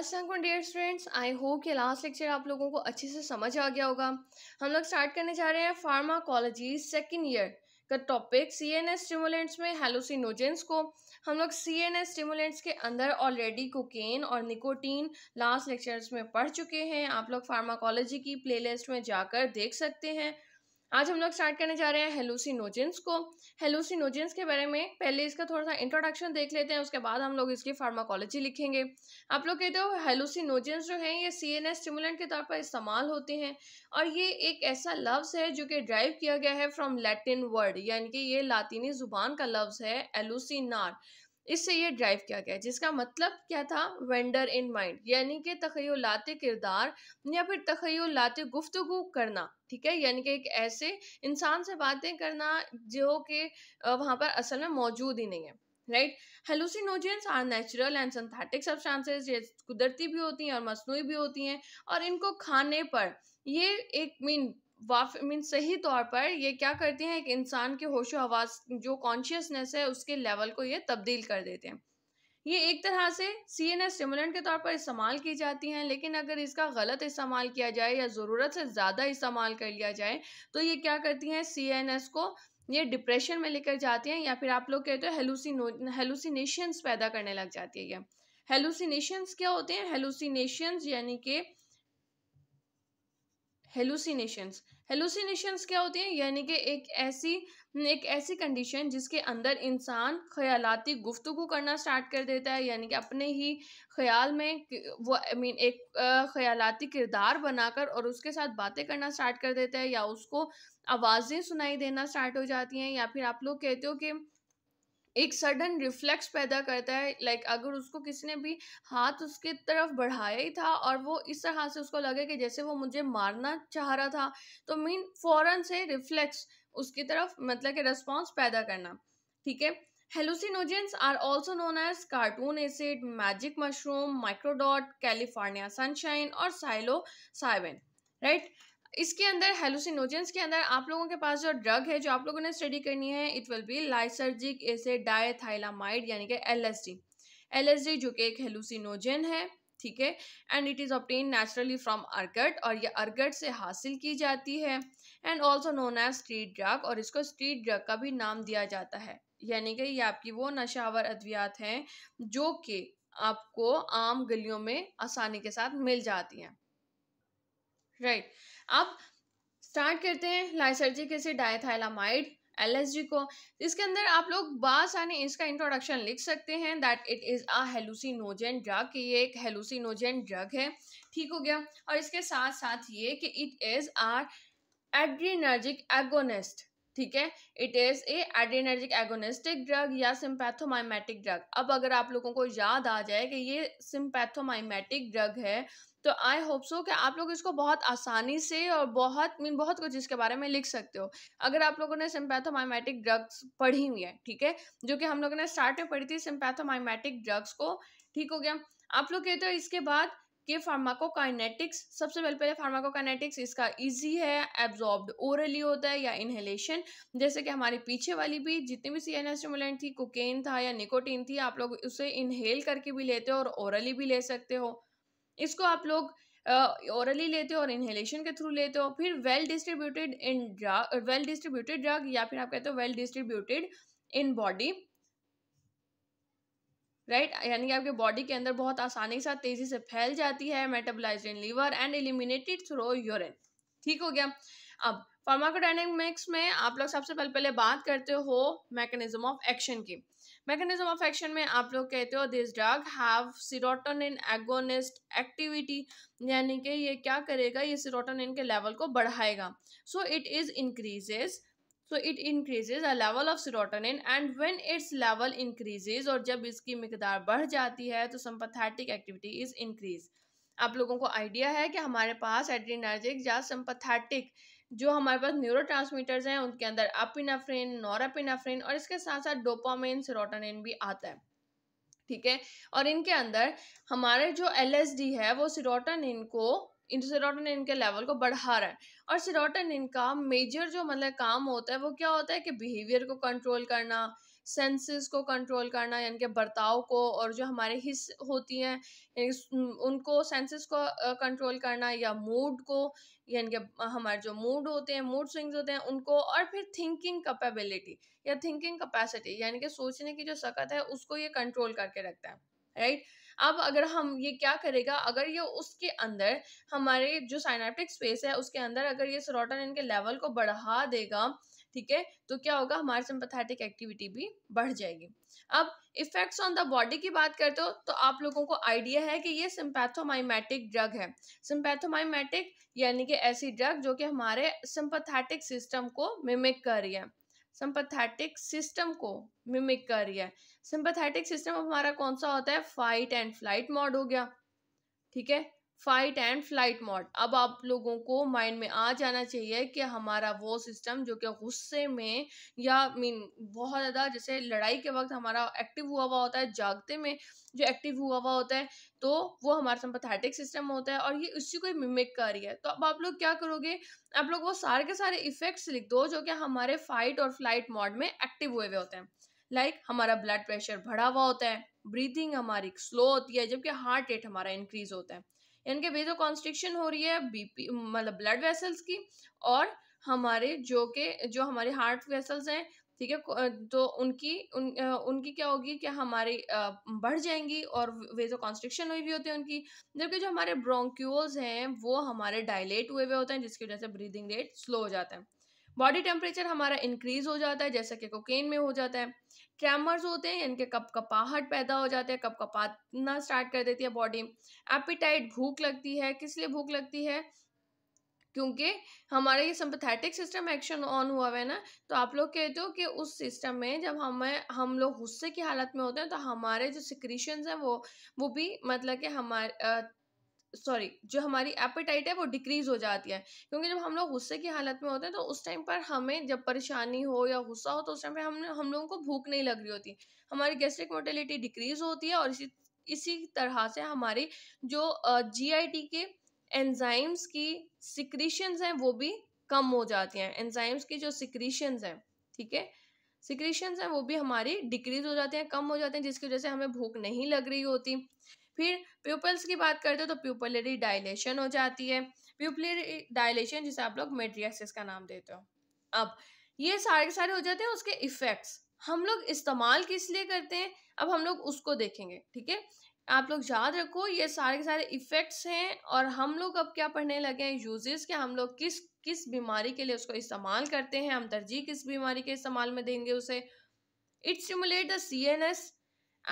Aslam dear students I hope कि last lecture आप लोगों को अच्छे से समझ आ गया होगा हम लोग स्टार्ट करने जा रहे हैं फार्माकोलॉजी सेकेंड ईयर का topic C N S stimulants में हेलोसिनोजेंस को हम लोग सी एन एस स्टिमुलेंट्स के अंदर ऑलरेडी कोकेन और निकोटीन लास्ट लेक्चर्स में पढ़ चुके हैं आप लोग फार्माकोलॉजी की प्लेलिस्ट में जाकर देख सकते हैं आज हम लोग स्टार्ट करने जा रहे हैं हेलूसिनोजेंस को हेलूसिनोजेंस के बारे में पहले इसका थोड़ा सा इंट्रोडक्शन देख लेते हैं उसके बाद हम लोग इसकी फार्माकोलॉजी लिखेंगे आप लोग कहते हो हेलूसिनोजेंस जो हैं ये सी एन एस स्टिमुलेंट के तौर पर इस्तेमाल होते हैं और ये एक ऐसा लफ्ज़ है जो कि ड्राइव किया गया है फ्रॉम लैटिन वर्ड यानी कि ये लातीनी ज़ुबान का लफ्ज़ है एलूसिनार इससे ये ड्राइव किया गया जिसका मतलब क्या था वेंडर इन माइंड यानी कि तखयलात किरदार या फिर तखयलात गुफ्तगु करना ठीक है यानी कि एक ऐसे इंसान से बातें करना जो कि वहाँ पर असल में मौजूद ही नहीं है right hallucinogens are natural and synthetic substances ये कुदरती भी होती हैं और मसनू भी होती हैं और इनको खाने पर ये एक मीन वाफ मीन सही तौर पर ये क्या करते हैं कि इंसान के होशो हवास जो कॉन्शियसनेस है उसके लेवल को ये तब्दील कर देते हैं ये एक तरह से सी एन एस स्टिमुलेंट के तौर पर इस्तेमाल की जाती हैं लेकिन अगर इसका गलत इस्तेमाल किया जाए या ज़रूरत से ज़्यादा इस्तेमाल कर लिया जाए तो ये क्या करती हैं सी एन एस को ये डिप्रेशन में लेकर जाती हैं या फिर आप लोग कहते हो पैदा करने लग जाती है ये हेलुसिनेशंस क्या होते हैं हेलुसिनेशंस यानी कि हेलुसिनेशंस हेलुसिनेशंस क्या होती हैं यानी कि एक ऐसी एक ऐसी कंडीशन जिसके अंदर इंसान ख्यालाती गुफ्तु करना स्टार्ट कर देता है यानी कि अपने ही ख्याल में वो आई I मीन mean, एक ख्यालाती किरदार बनाकर और उसके साथ बातें करना स्टार्ट कर देता है या उसको आवाज़ें सुनाई देना स्टार्ट हो जाती हैं या फिर आप लोग कहते हो कि एक सडन रिफ्लेक्स पैदा करता है लाइक अगर उसको किसी ने भी हाथ उसके तरफ बढ़ाया ही था और वो इस तरह से उसको लगे कि जैसे वो मुझे मारना चाह रहा था तो मीन फ़ौरन से रिफ्लेक्स उसकी तरफ मतलब कि रिस्पॉन्स पैदा करना ठीक है also known as cartoon acid magic mushroom microdot California sunshine और साइलो or राइट right इसके अंदर हेलोसिनोजेंस के अंदर आप लोगों के पास जो ड्रग है जो आप लोगों ने स्टडी करनी है it will be lysergic acid diethylamide यानी कि एलएसडी एलएसडी जो कि एक हेलोसिनोजेन है ठीक है and it is obtained naturally from ergot और ये अर्गट से हासिल की जाती है and also known as street drug और इसको स्ट्रीट ड्रग का भी नाम दिया जाता है यानी कि ये आपकी वो नशावर अद्वियात हैं जो कि आपको आम गलियों में आसानी के साथ मिल जाती हैं राइट right. अब स्टार्ट करते हैं लाइसर्जिक एसिड डायथाइलामाइड एलएसजी को इसके अंदर आप लोग बासानी इसका इंट्रोडक्शन लिख सकते हैं that it is a hallucinogen drug कि ये एक हेलुसिनोजन ड्रग है ठीक हो गया और इसके साथ साथ ये कि it is are adrenergic agonist ठीक है it is a adrenergic agonistic drug या सिम्पैथोमाइमेटिक ड्रग अब अगर आप लोगों को याद आ जाए कि ये सिम्पैथोमाइमेटिक ड्रग है तो आई होप सो कि आप लोग इसको बहुत आसानी से और बहुत मीन बहुत कुछ इसके बारे में लिख सकते हो अगर आप लोगों ने सिम्पैथोमाइमेटिक ड्रग्स पढ़ी हुई है ठीक है जो कि हम लोगों ने स्टार्ट में पढ़ी थी सिम्पैथोमाइमेटिक ड्रग्स को ठीक हो गया आप लोग कहते हो इसके बाद कि फार्माकोकाइनेटिक्स सबसे पहले पहले फार्माकोकाइनेटिक्स इसका इजी है एब्जॉर्ब्ड ओरली होता है या इनहेलेशन जैसे कि हमारे पीछे वाली भी जितनी भी सी एन थी कोकेन था या निकोटीन थी आप लोग उसे इनहेल करके भी लेते हो और ओरली भी ले सकते हो इसको आप लोग ओरली uh, लेते हो और इनहेलेशन के थ्रू लेते हो फिर well distributed in drug well distributed drug या फिर आप कहते हो well distributed in body right यानी कि आपके बॉडी के अंदर बहुत आसानी के साथ तेजी से फैल जाती है metabolized in liver and eliminated through urine ठीक हो गया अब फार्माकोडाइनमिक्स में आप लोग सबसे पहले पहले बात करते हो मैकेनिज्म ऑफ एक्शन की मैकेनिज्म ऑफ एक्शन में आप लोग कहते हो this drug have serotonin agonist activity यानी कि ये क्या करेगा ये सीरोटोनिन के लेवल को बढ़ाएगा so it is increases so it increases a level of serotonin and when its level increases और जब इसकी मकदार बढ़ जाती है तो सम्पथैटिक एक्टिविटी इज़ इंक्रीज आप लोगों को आइडिया है कि हमारे पास एड्रीनर्जिक या सम्पथैटिक जो हमारे पास न्यूरो हैं उनके अंदर अपिनाफ्रेन नोरापिनाफ्रिन और इसके साथ साथ डोपामिन सिरोटानिन भी आता है ठीक है और इनके अंदर हमारे जो एल है वो सिरोटानिन को सिरोटानिन के लेवल को बढ़ा रहा है और सिरोटानिन का मेजर जो मतलब काम होता है वो क्या होता है कि बिहेवियर को कंट्रोल करना सेंसेस को कंट्रोल करना यानी कि बर्ताव को और जो हमारे हिस होती हैं उनको सेंसेस को कंट्रोल करना या मूड को यानी कि हमारे जो मूड होते हैं मूड स्विंग्स होते हैं उनको और फिर थिंकिंग कैपेबिलिटी या थिंकिंग कैपेसिटी यानी कि सोचने की जो सकत है उसको ये कंट्रोल करके रखता है राइट right? अब अगर हम ये क्या करेगा अगर ये उसके अंदर हमारे जो साइनाटिक स्पेस है उसके अंदर अगर ये सरोटोनिन के लेवल को बढ़ा देगा ठीक है तो क्या होगा हमारे सिंपथैटिक एक्टिविटी भी बढ़ जाएगी अब इफेक्ट्स ऑन द बॉडी की बात करते हो तो आप लोगों को आइडिया है कि ये सिंपैथोमाइमेटिक ड्रग है सिंपैथोमाइमेटिक यानी कि ऐसी ड्रग जो कि हमारे सिंपथेटिक सिस्टम को मिमिक कर रही है सिंपथैटिक सिस्टम को मिमिक कर रही है सिंपथैटिक सिस्टम हमारा कौन सा होता है फाइट एंड फ्लाइट मोड हो गया ठीक है फाइट एंड फ्लाइट मोड अब आप लोगों को माइंड में आ जाना चाहिए कि हमारा वो सिस्टम जो कि गुस्से में या मीन बहुत ज़्यादा जैसे लड़ाई के वक्त हमारा एक्टिव हुआ हुआ होता है जागते में जो एक्टिव हुआ हुआ होता है तो वो हमारा सम्पथैटिक सिस्टम होता है और ये उसी को मिमिक कर रही है तो अब आप लोग क्या करोगे आप लोग वो सारे के सारे इफेक्ट्स लिख दो जो कि हमारे फाइट और फ्लाइट मोड में एक्टिव हुए हुए होते हैं लाइक like, हमारा ब्लड प्रेशर बढ़ा हुआ होता है ब्रीथिंग हमारी स्लो होती है जबकि हार्ट रेट हमारा इंक्रीज होता है इनके वेजो कॉन्स्ट्रिक्शन हो रही है बीपी मतलब ब्लड वेसल्स की और हमारे जो के जो हमारे हार्ट वेसल्स हैं ठीक है तो उनकी उन उनकी क्या होगी कि हमारी बढ़ जाएंगी और वेजो कॉन्स्ट्रिक्शन हुई हुई होती है उनकी जबकि जो हमारे ब्रोंक्यूल्स हैं वो हमारे डायलेट हुए हुए होते हैं जिसकी वजह से ब्रीदिंग रेट स्लो हो जाता है बॉडी टेम्परेचर हमारा इंक्रीज हो जाता है जैसा कि कोकेन में हो जाता है ट्रैमर्स होते हैं इनके कप कपाहट पैदा हो जाते हैं कप पातना स्टार्ट कर देती है बॉडी एपिटाइट भूख लगती है किस लिए भूख लगती है क्योंकि हमारा ये सिंपथेटिक सिस्टम एक्शन ऑन हुआ हुआ है ना तो आप लोग कहते हो कि उस सिस्टम में जब हमें हम लोग गुस्से की हालत में होते हैं तो हमारे जो सिक्रीशंस हैं वो वो भी मतलब कि हमारे सॉरी जो हमारी एपेटाइट है वो डिक्रीज हो जाती है क्योंकि जब हम लोग गुस्से की हालत में होते हैं तो उस टाइम पर हमें जब परेशानी हो या गुस्सा हो तो उस टाइम पर हम हम लोगों को भूख नहीं लग रही होती हमारी गैस्ट्रिक मोटेलिटी डिक्रीज होती है और इसी इसी तरह से हमारी जो जीआईटी के एंजाइम्स की सिक्रीशंस हैं वो भी कम हो जाती हैं एंजाइम्स की जो सिक्रीशंस हैं ठीक है सिक्रीशंस हैं वो भी हमारी डिक्रीज हो जाती हैं कम हो जाते हैं जिसकी वजह से हमें भूख नहीं लग रही होती फिर प्यूपल्स की बात करते हैं तो प्यूपलरी डायलेशन हो जाती है प्यूपलरी डायलेशन जिसे आप लोग मेट्रियासिस का नाम देते हो अब ये सारे के सारे हो जाते हैं उसके इफ़ेक्ट्स हम लोग इस्तेमाल किस लिए करते हैं अब हम लोग उसको देखेंगे ठीक है आप लोग याद रखो ये सारे के सारे इफ़ेक्ट्स हैं और हम लोग अब क्या पढ़ने लगे हैं यूजेस के हम लोग किस किस बीमारी के लिए उसको इस्तेमाल करते हैं हम तरजीह किस बीमारी के इस्तेमाल में देंगे उसे it stimulate the C N S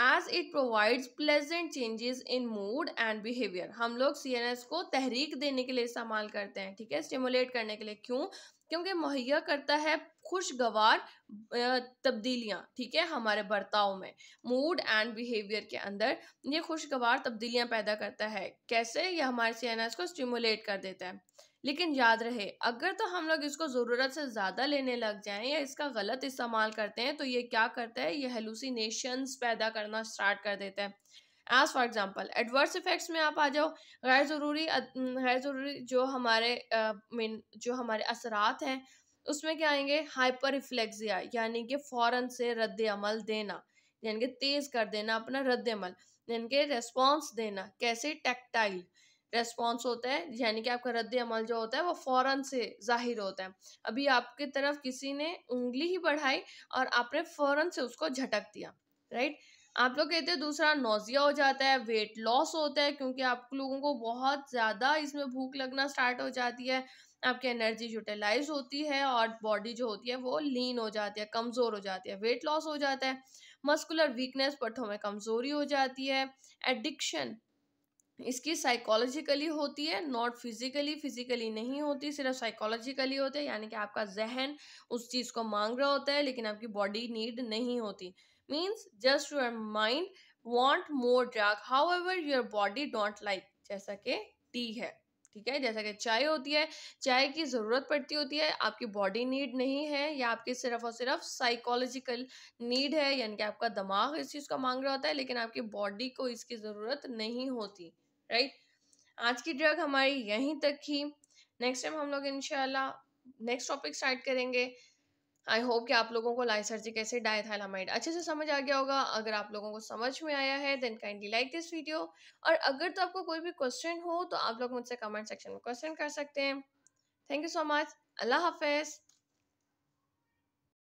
as it provides pleasant changes in mood and behaviour हम लोग सी को तहरीक देने के लिए इस्तेमाल करते हैं ठीक है स्टिमुलेट करने के लिए क्यों क्योंकि मुहैया करता है खुशगवार तब्दीलियाँ ठीक है हमारे बर्ताव में मूड एंड बिहेवियर के अंदर ये खुशगवार तब्दीलियाँ पैदा करता है कैसे ये हमारे सी को स्टिमुलेट कर देता है लेकिन याद रहे अगर तो हम लोग इसको ज़रूरत से ज़्यादा लेने लग जाएं या इसका गलत इस्तेमाल करते हैं तो ये क्या करता है ये हेलूसीनेशंस पैदा करना स्टार्ट कर देता है as for example adverse effects में आप आ जाओ गैर ज़रूरी गैर ज़रूरी जो हमारे मीन जो हमारे असरात हैं उसमें क्या आएंगे हाइपर रिफ्लेक्सिया यानी कि फ़ौर से रद्द अमल देना यानी कि तेज़ कर देना अपना रद्द अमल यानी कि रेस्पॉन्स देना कैसे टेक्टाइल रेस्पॉन्स होता है यानी कि आपका रद्द अमल जो होता है वो फ़ौर से ज़ाहिर होता है अभी आपके तरफ किसी ने उंगली ही बढ़ाई और आपने फ़ौर से उसको झटक दिया राइट आप लोग कहते हैं दूसरा नोजिया हो जाता है वेट लॉस होता है क्योंकि आप लोगों को बहुत ज़्यादा इसमें भूख लगना स्टार्ट हो जाती है आपकी एनर्जी यूटिलाइज होती है और बॉडी जो होती है वो लीन हो जाती है कमज़ोर हो जाती है वेट लॉस हो जाता है मस्कुलर वीकनेस पट्ठों में कमज़ोरी हो जाती है एडिक्शन इसकी साइकोलॉजिकली होती है नॉट फिजिकली फिजिकली नहीं होती सिर्फ साइकोलॉजिकली होते हैं यानी कि आपका जहन उस चीज़ को मांग रहा होता है लेकिन आपकी बॉडी नीड नहीं होती means just your mind want more drug however your body don't like जैसा कि टी है ठीक है जैसा कि चाय होती है चाय की ज़रूरत पड़ती होती है आपकी बॉडी नीड नहीं है या आपकी सिर्फ और सिर्फ साइकोलॉजिकल नीड है यानी कि आपका दिमाग इस चीज़ का मांग रहा होता है लेकिन आपकी बॉडी को इसकी ज़रूरत नहीं होती राइट आज की ड्रग हमारी यहीं तक ही नेक्स्ट टाइम हम लोग इनशाला नेक्स्ट टॉपिक स्टार्ट करेंगे आई होप कि आप लोगों को लाइसर्जिक कैसे डायथाइलामाइड अच्छे से समझ आ गया होगा अगर आप लोगों को समझ में आया है then kindly like this video और अगर तो आपको कोई भी क्वेश्चन हो तो आप लोग मुझसे कमेंट सेक्शन में क्वेश्चन कर सकते हैं थैंक यू सो मच अल्लाह हाफिज़